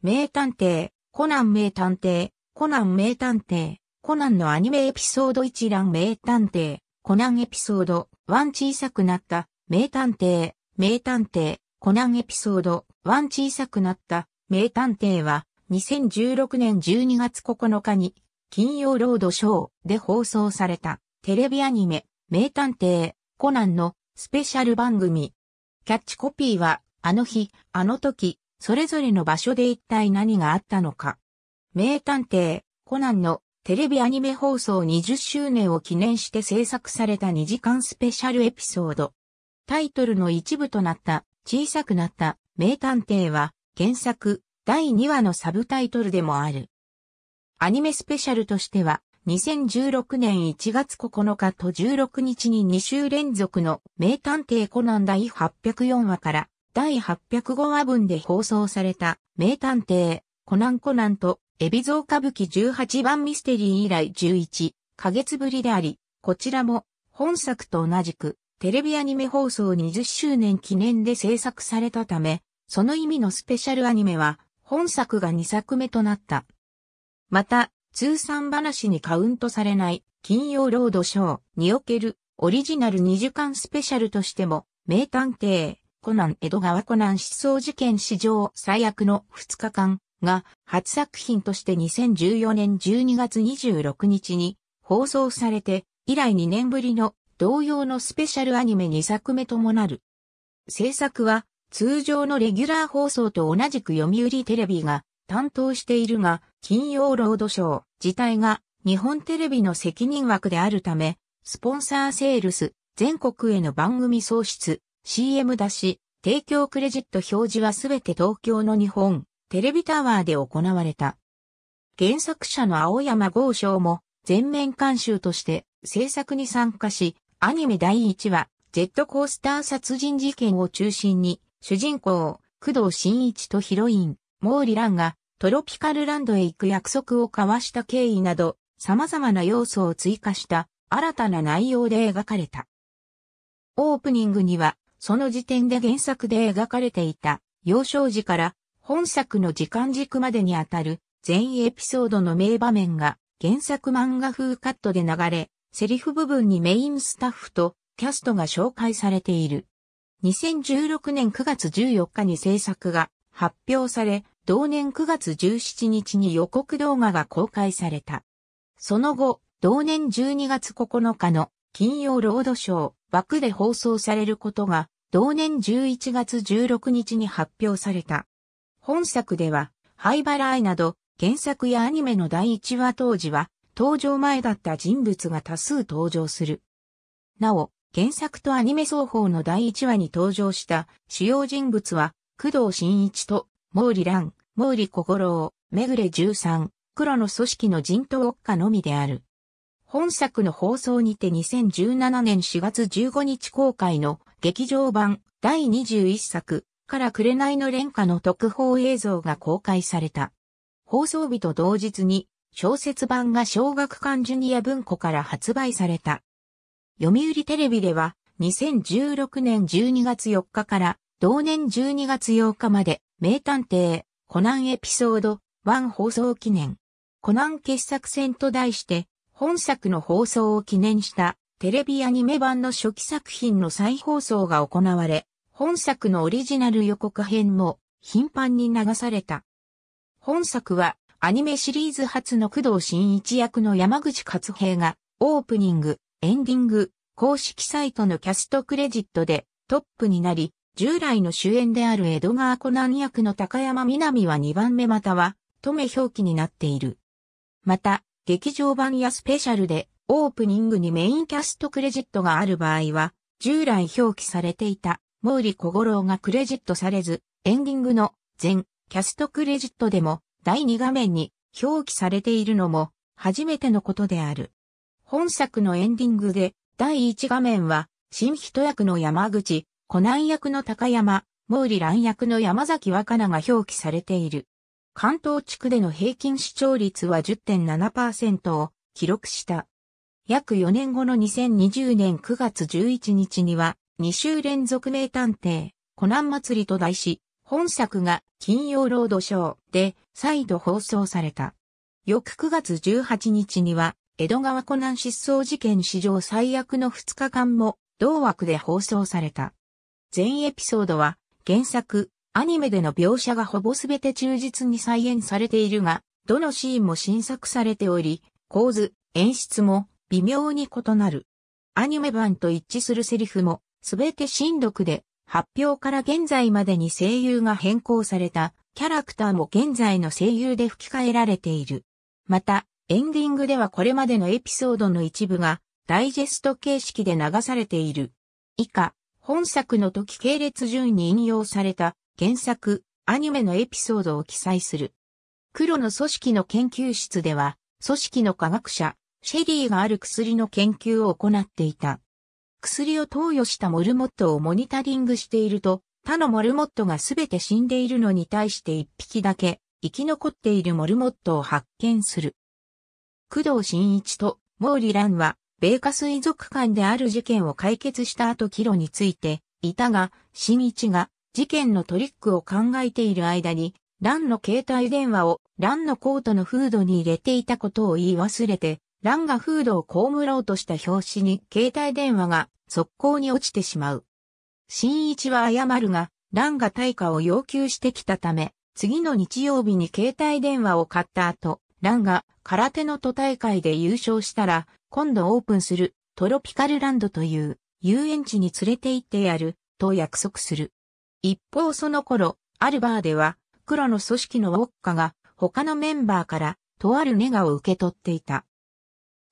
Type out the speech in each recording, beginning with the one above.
名探偵、コナン名探偵、コナン名探偵、コナンのアニメエピソード一覧名探偵、コナンエピソード1小さくなった、名探偵、名探偵、コナンエピソード1小さくなった、名探偵は2016年12月9日に金曜ロードショーで放送されたテレビアニメ名探偵コナンのスペシャル番組。キャッチコピーはあの日、あの時、それぞれの場所で一体何があったのか。名探偵、コナンのテレビアニメ放送20周年を記念して制作された2時間スペシャルエピソード。タイトルの一部となった小さくなった名探偵は原作第2話のサブタイトルでもある。アニメスペシャルとしては2016年1月9日と16日に2週連続の名探偵コナン第804話から第805話分で放送された、名探偵、コナンコナンと、エビゾー歌舞伎18番ミステリー以来11ヶ月ぶりであり、こちらも、本作と同じく、テレビアニメ放送20周年記念で制作されたため、その意味のスペシャルアニメは、本作が2作目となった。また、通算話にカウントされない金曜ロードショーにおけるオリジナル2時間スペシャルとしても、名探偵コナン江戸川コナン失踪事件史上最悪の2日間が初作品として2014年12月26日に放送されて以来2年ぶりの同様のスペシャルアニメ2作目ともなる。制作は通常のレギュラー放送と同じく読売テレビが担当しているが、金曜ロードショー自体が日本テレビの責任枠であるため、スポンサーセールス、全国への番組創出、CM 出し、提供クレジット表示はすべて東京の日本、テレビタワーで行われた。原作者の青山豪昌も全面監修として制作に参加し、アニメ第1話、ジェットコースター殺人事件を中心に、主人公、工藤新一とヒロイン、毛利蘭がトロピカルランドへ行く約束を交わした経緯など、様々な要素を追加した新たな内容で描かれた。オープニングにはその時点で原作で描かれていた幼少時から本作の時間軸までにあたる全エピソードの名場面が原作漫画風カットで流れ、セリフ部分にメインスタッフとキャストが紹介されている。2016年9月14日に制作が発表され、同年9月17日に予告動画が公開された。その後、同年12月9日の金曜ロードショー、枠で放送されることが同年11月16日に発表された。本作では、ハイバラアイなど原作やアニメの第1話当時は登場前だった人物が多数登場する。なお、原作とアニメ双方の第1話に登場した主要人物は、工藤新一と、毛利蘭、毛利小五郎、めぐれ13、黒の組織の人頭国家のみである。本作の放送にて2017年4月15日公開の劇場版第21作から紅の連歌の特報映像が公開された。放送日と同日に小説版が小学館ジュニア文庫から発売された。読売テレビでは2016年12月4日から同年12月8日まで名探偵コナンエピソード1放送記念コナン傑作戦と題して本作の放送を記念したテレビアニメ版の初期作品の再放送が行われ、本作のオリジナル予告編も頻繁に流された。本作はアニメシリーズ初の工藤新一役の山口勝平がオープニング、エンディング、公式サイトのキャストクレジットでトップになり、従来の主演である江戸川コナン役の高山みなみは2番目または、とめ表記になっている。また、劇場版やスペシャルでオープニングにメインキャストクレジットがある場合は、従来表記されていた毛利小五郎がクレジットされず、エンディングの全キャストクレジットでも第2画面に表記されているのも初めてのことである。本作のエンディングで第1画面は新人役の山口、湖南役の高山、毛利蘭役の山崎若菜が表記されている。関東地区での平均視聴率は10.7%を記録した。約4年後の2020年9月11日には、2週連続名探偵、コナン祭りと題し、本作が金曜ロードショーで再度放送された。翌9月18日には、江戸川コナン失踪事件史上最悪の2日間も同枠で放送された。全エピソードは原作、アニメでの描写がほぼすべて忠実に再現されているが、どのシーンも新作されており、構図、演出も微妙に異なる。アニメ版と一致するセリフも、すべて新読で、発表から現在までに声優が変更された、キャラクターも現在の声優で吹き替えられている。また、エンディングではこれまでのエピソードの一部が、ダイジェスト形式で流されている。以下、本作の時系列順に引用された原作、アニメのエピソードを記載する。黒の組織の研究室では、組織の科学者、シェリーがある薬の研究を行っていた。薬を投与したモルモットをモニタリングしていると、他のモルモットがすべて死んでいるのに対して一匹だけ生き残っているモルモットを発見する。工藤新一と毛利蘭は、米花水族館である事件を解決した後キ路についていたが、新一が事件のトリックを考えている間に、ランの携帯電話をランのコートのフードに入れていたことを言い忘れて、ランがフードをこむろうとした拍子に携帯電話が速攻に落ちてしまう。新一は謝るが、ランが対価を要求してきたため、次の日曜日に携帯電話を買った後、ランが空手の都大会で優勝したら、今度オープンするトロピカルランドという遊園地に連れて行ってやると約束する。一方その頃、あるバーでは、黒の組織のウォッカが他のメンバーからとあるネガを受け取っていた。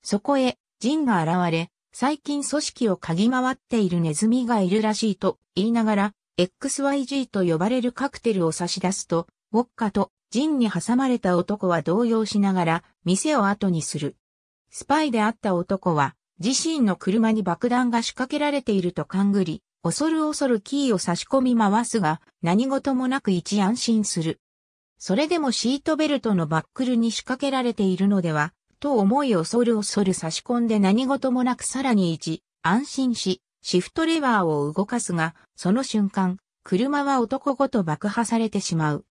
そこへ、ジンが現れ、最近組織を嗅ぎ回っているネズミがいるらしいと言いながら、XYG と呼ばれるカクテルを差し出すと、ウォッカとジンに挟まれた男は動揺しながら、店を後にする。スパイであった男は、自身の車に爆弾が仕掛けられていると勘ぐり、恐る恐るキーを差し込み回すが、何事もなく一安心する。それでもシートベルトのバックルに仕掛けられているのでは、と思い恐る恐る差し込んで何事もなくさらに一、安心し、シフトレバーを動かすが、その瞬間、車は男ごと爆破されてしまう。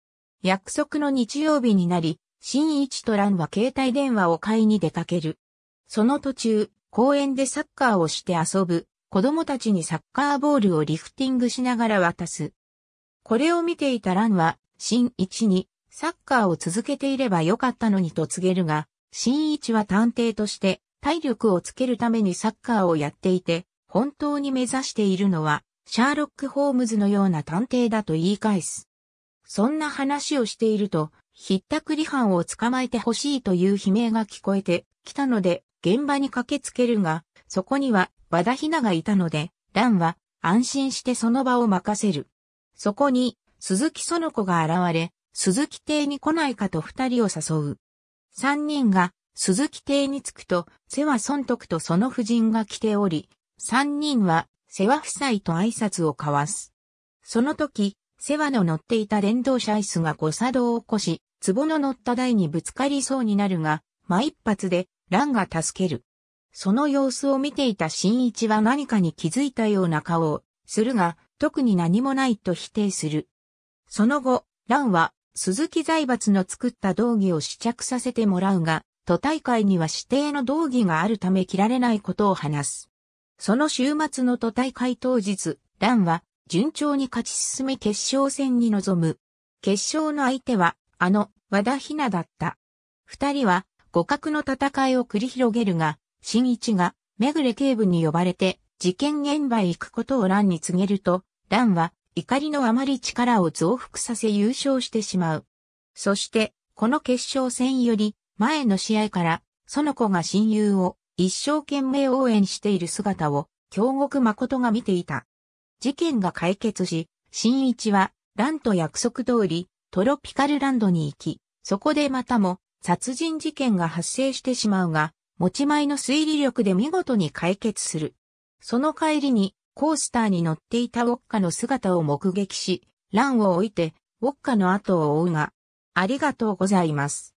約束の日曜日になり、新一と蘭は携帯電話を買いに出かける。その途中、公園でサッカーをして遊ぶ、子供たちにサッカーボールをリフティングしながら渡す。これを見ていたランは、新一に、サッカーを続けていればよかったのにと告げるが、新一は探偵として、体力をつけるためにサッカーをやっていて、本当に目指しているのは、シャーロック・ホームズのような探偵だと言い返す。そんな話をしていると、ひったくり犯を捕まえてほしいという悲鳴が聞こえてきたので、現場に駆けつけるが、そこには和田ひながいたので、蘭は安心してその場を任せる。そこに、鈴木園子が現れ、鈴木邸に来ないかと二人を誘う。三人が鈴木邸に着くと、世話尊徳とその夫人が来ており、三人は世話夫妻と挨拶を交わす。その時、世話の乗っていた電動車椅子が誤作動を起こし、壺の乗った台にぶつかりそうになるが、ま一発で、蘭が助ける。その様子を見ていた新一は何かに気づいたような顔をするが、特に何もないと否定する。その後、蘭は鈴木財閥の作った道着を試着させてもらうが、都大会には指定の道着があるため着られないことを話す。その週末の都大会当日、蘭は順調に勝ち進み決勝戦に臨む。決勝の相手は、あの、和田ひなだった。二人は互角の戦いを繰り広げるが、新一が、めぐれ警部に呼ばれて、事件現場へ行くことを乱に告げると、乱は、怒りのあまり力を増幅させ優勝してしまう。そして、この決勝戦より、前の試合から、その子が親友を一生懸命応援している姿を、京極誠が見ていた。事件が解決し、新一は、乱と約束通り、トロピカルランドに行き、そこでまたも、殺人事件が発生してしまうが、持ち前の推理力で見事に解決する。その帰りに、コースターに乗っていたウォッカの姿を目撃し、ランを置いて、ウォッカの後を追うが、ありがとうございます。